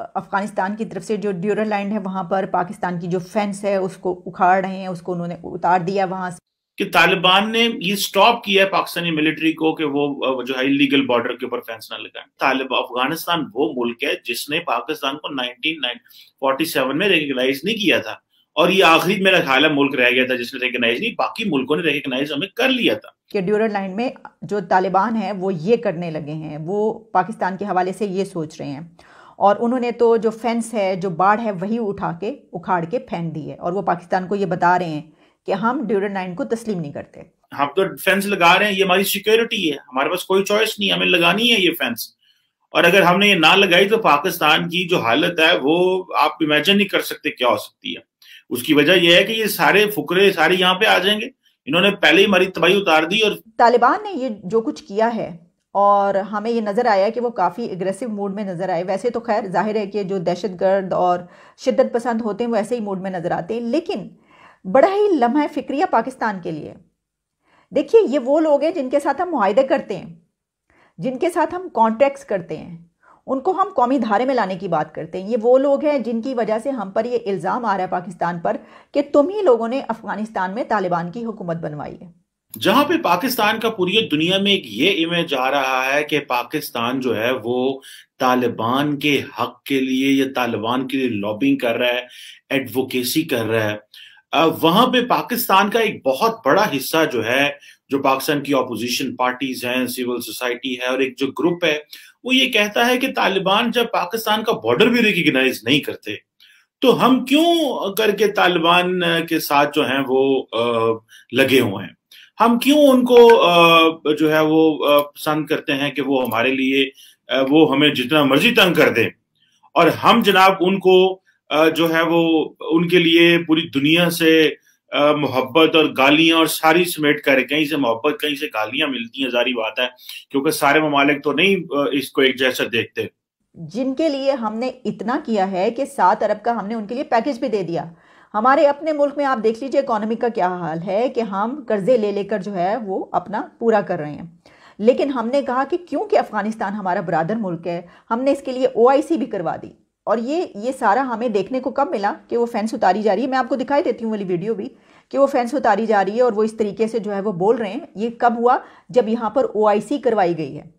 अफ़गानिस्तान की तरफ से जो ड्यूरल लैंड है वहाँ पर पाकिस्तान की जो फेंस है उसको उखाड़ रहे हैं उसको उन्होंने उतार दिया वहाँ से कि तालिबान ने ये स्टॉप किया है पाकिस्तानी मिलिट्री को कि वो जो है इलीगल बॉर्डर के ऊपर फेंस ना लगाए तालिबान अफगानिस्तान वो मुल्क है जिसने पाकिस्तान को 1947 में रिकग्नाइज नहीं किया था और ये आखिरी मेरा ख्याल है मुल्क रह गया था जिसने रिकग्नाइज नहीं बाकी मुल्कों ने रिकग्नाइज हमें कर लिया था कि ड्यूरल लाइन में जो तालिबान है वो ये करने लगे हैं वो पाकिस्तान के हवाले से ये सोच रहे हैं और उन्होंने तो जो फेंस है जो बाढ़ है वही उठा के उखाड़ के फेंक दी है और वो पाकिस्तान को ये बता रहे हैं कि हम ड्यूरन नाइन को तस्लीम नहीं करते हम तो फेंस लगा रहे हैं ये हमारी सिक्योरिटी है हमारे पास कोई चॉइस नहीं हमें लगानी है ये फेंस और अगर हमने ये ना लगाई तो पाकिस्तान की जो हालत है वो आप इमेजिन नहीं कर सकते क्या हो सकती है उसकी वजह यह है कि ये सारे फुकरे सारे यहाँ पे आ जाएंगे इन्होंने पहले ही हमारी तबाही उतार दी और तालिबान ने ये जो कुछ किया है और हमें ये नज़र आया कि वो काफ़ी एग्रेसिव मूड में नज़र आए वैसे तो खैर जाहिर है कि जो दहशत गर्द और शिद्दत पसंद होते हैं वो ऐसे ही मूड में नज़र आते हैं लेकिन बड़ा ही लम्हा फ़िक्रिया पाकिस्तान के लिए देखिए ये वो लोग हैं जिनके साथ हम माहदे करते हैं जिनके साथ हम कॉन्ट्रैक्ट्स करते हैं उनको हम कौमी धारे में लाने की बात करते हैं ये वो लोग हैं जिनकी वजह से हम पर ये इल्ज़ाम आ रहा है पाकिस्तान पर कि तुम ही लोगों ने अफ़गानिस्तान में तालिबान की हुकूमत बनवाई है जहां पे पाकिस्तान का पूरी दुनिया में एक ये इमेज आ रहा है कि पाकिस्तान जो है वो तालिबान के हक के लिए या तालिबान के लिए लॉबिंग कर रहा है एडवोकेसी कर रहा है वहां पे पाकिस्तान का एक बहुत बड़ा हिस्सा जो है जो पाकिस्तान की ऑपोजिशन पार्टीज हैं सिविल सोसाइटी है और एक जो ग्रुप है वो ये कहता है कि तालिबान जब पाकिस्तान का बॉर्डर भी रिकग्नाइज नहीं करते तो हम क्यों करके तालिबान के साथ जो है वो लगे हुए हैं हम क्यों उनको जो है वो पसंद करते हैं कि वो हमारे लिए वो हमें जितना मर्जी तंग कर दे और हम जनाब उनको जो है वो उनके लिए पूरी दुनिया से मोहब्बत और गालियां और सारी समेट कर कहीं से मोहब्बत कहीं से गालियां मिलती हैं जारी बात है क्योंकि सारे ममालिक तो नहीं इसको एक जैसा देखते जिनके लिए हमने इतना किया है कि सात अरब का हमने उनके लिए पैकेज भी दे दिया हमारे अपने मुल्क में आप देख लीजिए इकोनॉमी का क्या हाल है कि हम कर्जे ले लेकर जो है वो अपना पूरा कर रहे हैं लेकिन हमने कहा कि क्योंकि अफ़गानिस्तान हमारा बरदर मुल्क है हमने इसके लिए ओ भी करवा दी और ये ये सारा हमें देखने को कब मिला कि वो फैंस उतारी जा रही है मैं आपको दिखाई देती हूँ वाली वीडियो भी कि वो फैंस उतारी जा रही है और वो इस तरीके से जो है वो बोल रहे हैं ये कब हुआ जब यहाँ पर ओ करवाई गई है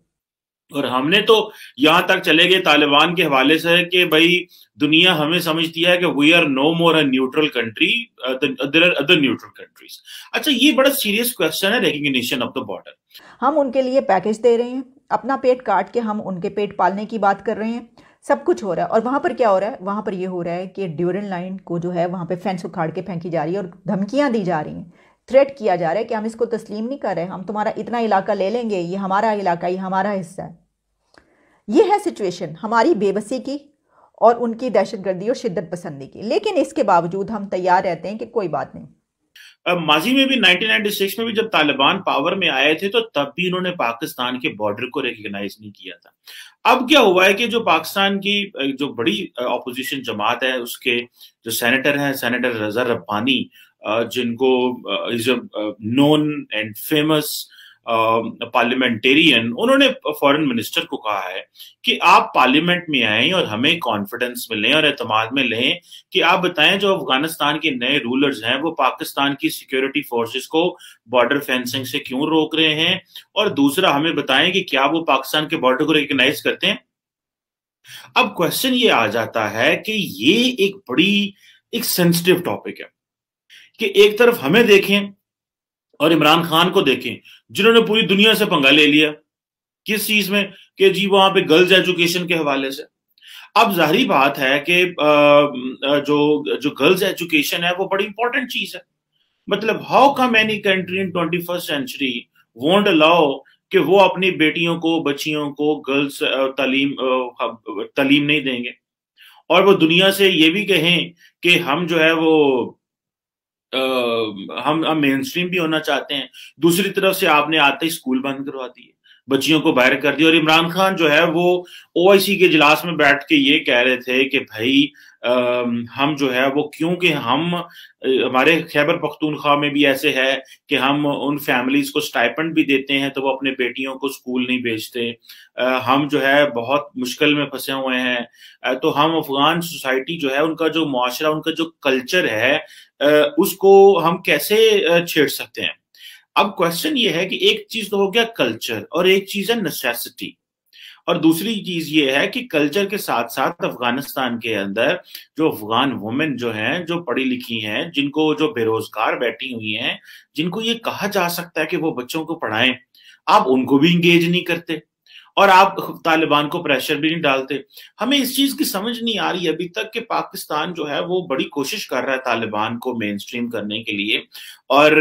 और हमने तो यहां तक चले गए तालिबान के हवाले से कि भाई दुनिया हमें समझती है कि we are no more a neutral country other other neutral countries अच्छा ये बड़ा सीरियस क्वेश्चन है रिकग्निशन ऑफ द बॉर्डर हम उनके लिए पैकेज दे रहे हैं अपना पेट काट के हम उनके पेट पालने की बात कर रहे हैं सब कुछ हो रहा है और वहां पर क्या हो रहा है वहां पर ये हो रहा है कि ड्यूरन लाइन को जो है वहां पे फेंस उखाड़ के फेंकी जा रही है और धमकियां दी जा रही हैं थ्रेट किया जा रहा है कि हम इसको तस्लीम नहीं कर रहे हम तुम्हारा इतना इलाका ले लेंगे ये हमारा इलाका ये हमारा हिस्सा है ये है सिचुएशन हमारी बेबसी की और उनकी दहशत गर्दी और शिद्दत पसंदी की लेकिन इसके बावजूद हम तैयार रहते हैं कि कोई बात नहीं अब माजी में भी 1996 में भी जब तालिबान पावर में आए थे तो तब भी इन्होंने पाकिस्तान के बॉर्डर को रिकग्नाइज नहीं किया था अब क्या हुआ है कि जो पाकिस्तान की जो बड़ी ऑपोजिशन जमात है उसके जो सेनेटर हैं सेनेटर रजा रब्बानी जिनको is a known and famous parliamentarian उन्होंने फॉरेन मिनिस्टर को कहा है कि आप पार्लियामेंट में आए और हमें कॉन्फिडेंस में लें और एतमाद में लें कि आप बताएं जो अफगानिस्तान के नए रूलर्स हैं वो पाकिस्तान की सिक्योरिटी फोर्सेस को बॉर्डर फेंसिंग से क्यों रोक रहे हैं और दूसरा हमें बताएं कि क्या वो पाकिस्तान के बॉर्डर को रिकग्नाइज करते हैं अब क्वेश्चन ये आ जाता है कि ये एक बड़ी एक सेंसिटिव टॉपिक है कि एक तरफ हमें देखें और इमरान खान को देखें जिन्होंने पूरी दुनिया से पंगा ले लिया किस चीज में कि जी वहां पे गर्ल्स एजुकेशन के हवाले से अब जाहरी बात है कि जो जो गर्ल्स एजुकेशन है वो बड़ी इंपॉर्टेंट चीज है मतलब how come any country in twenty first century won't allow कि वो अपनी बेटियों को बच्चियों को गर्ल्स तालीम तालीम नहीं देंगे और वो दुनिया से ये भी कहें कि हम जो है वो हम हम मेन स्ट्रीम भी होना चाहते हैं दूसरी तरफ से आपने आते ही स्कूल बंद करवा दिए बच्चियों को बाहर कर दिया और इमरान खान जो है वो ओ के इजलास में बैठ के ये कह रहे थे कि भाई आ, हम जो है वो क्योंकि हम हमारे खैबर पख्तूनख्वा में भी ऐसे है कि हम उन फैमिलीज को स्टाइपेंड भी देते हैं तो वो अपने बेटियों को स्कूल नहीं भेजते हम जो है बहुत मुश्किल में फंसे हुए हैं आ, तो हम अफगान सोसाइटी जो है उनका जो माशरा उनका जो कल्चर है आ, उसको हम कैसे छेड़ सकते हैं अब क्वेश्चन ये है कि एक चीज तो हो गया कल्चर और एक चीज है नेसेसिटी और दूसरी चीज ये है कि कल्चर के साथ साथ अफगानिस्तान के अंदर जो अफगान वुमेन जो हैं जो पढ़ी लिखी हैं जिनको जो बेरोजगार बैठी हुई हैं जिनको ये कहा जा सकता है कि वो बच्चों को पढ़ाएं आप उनको भी इंगेज नहीं करते और आप तालिबान को प्रेशर भी नहीं डालते हमें इस चीज की समझ नहीं आ रही अभी तक कि पाकिस्तान जो है वो बड़ी कोशिश कर रहा है तालिबान को मेन स्ट्रीम करने के लिए और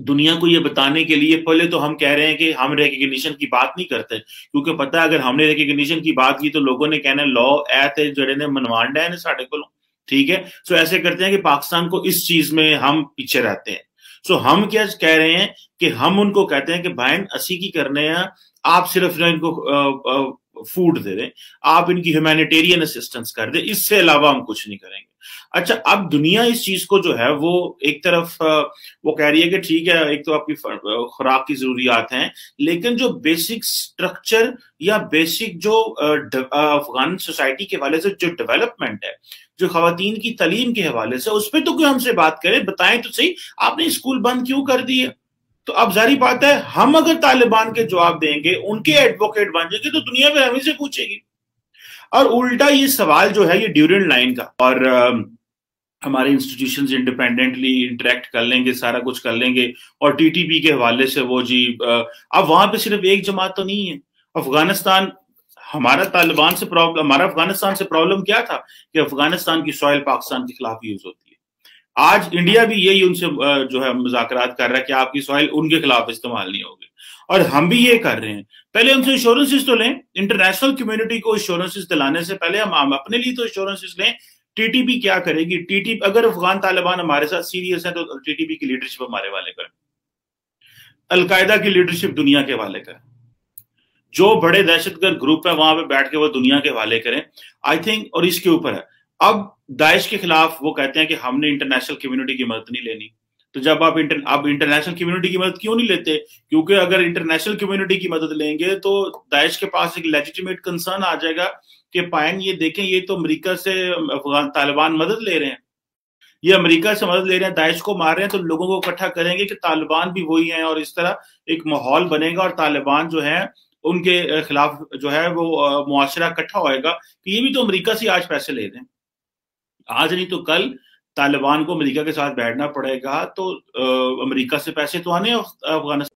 दुनिया को ये बताने के लिए पहले तो हम कह रहे हैं कि हम रिकग्निशन की बात नहीं करते क्योंकि पता है अगर हमने रिकग्निशन की बात की तो लोगों ने कहना लॉ एथ जो ने मनवांडा है साढ़े को ठीक है सो ऐसे करते हैं कि पाकिस्तान को इस चीज में हम पीछे रहते हैं सो हम क्या कह रहे हैं कि हम उनको कहते हैं कि भाई असी की करने हैं आप सिर्फ जो इनको फूड दे दें आप इनकी ह्यूमैनिटेरियन असिस्टेंस कर दें इससे अलावा हम कुछ नहीं करेंगे अच्छा अब दुनिया इस चीज को जो है वो एक तरफ वो कह रही है कि ठीक है एक तो आपकी खुराक की जरूरियात हैं लेकिन जो बेसिक स्ट्रक्चर या बेसिक जो अफगान सोसाइटी के हवाले से जो डेवलपमेंट है जो खातन की तलीम के हवाले से उस पर तो क्यों हमसे बात करें बताएं तो सही आपने स्कूल बंद क्यों कर दिए तो अब जारी बात है हम अगर तालिबान के जवाब देंगे उनके एडवोकेट बन जाएंगे तो दुनिया में हमें से पूछेगी और उल्टा ये सवाल जो है ये ड्यूरेंट लाइन का और हमारे इंस्टीट्यूशन इंडिपेंडेंटली इंटरेक्ट कर लेंगे सारा कुछ कर लेंगे और टीटीपी के हवाले से वो जी अब वहां पे सिर्फ एक जमात तो नहीं है अफगानिस्तान हमारा तालिबान से प्रॉब्लम हमारा अफगानिस्तान से प्रॉब्लम क्या था कि अफगानिस्तान की सॉयल पाकिस्तान के खिलाफ यूज होती है आज इंडिया भी यही उनसे जो है मुजाकरात कर रहा है कि आपकी सॉइल उनके खिलाफ इस्तेमाल नहीं होगी और हम भी ये कर रहे हैं पहले उनसे इंश्योरेंसेज तो लें इंटरनेशनल कम्युनिटी को इंश्योरेंसेज दिलाने से पहले हम अपने लिए तो इंश्योरेंसेज लें टीटीपी क्या करेगी टीटी अगर अफगान तालिबान हमारे साथ सीरियस है तो टीटीपी की लीडरशिप हमारे वाले कर अलकायदा की लीडरशिप दुनिया के वाले कर जो बड़े दहशतगर्द ग्रुप है वहां पे बैठ के वो दुनिया के वाले करें आई थिंक और इसके ऊपर है अब दाइश के खिलाफ वो कहते हैं कि हमने इंटरनेशनल कम्युनिटी की मदद नहीं लेनी तो जब आप इंटर आप इंटरनेशनल कम्युनिटी की मदद क्यों नहीं लेते क्योंकि अगर इंटरनेशनल कम्युनिटी की मदद लेंगे तो दाइश के पास एक लेजिटिमेट कंसर्न आ जाएगा कि पायन ये देखें ये तो अमेरिका से अफगान तालिबान मदद ले रहे हैं ये अमेरिका से मदद ले रहे हैं दाइश को मार रहे हैं तो लोगों को इकट्ठा करेंगे कि तालिबान भी वही हैं और इस तरह एक माहौल बनेगा और तालिबान जो है उनके खिलाफ जो है वो मुआशरा इकट्ठा होएगा कि ये भी तो अमेरिका से आज पैसे ले रहे हैं आज नहीं तो कल तालिबान को अमेरिका के साथ बैठना पड़ेगा तो अमेरिका से पैसे तो आने अफगानिस्तान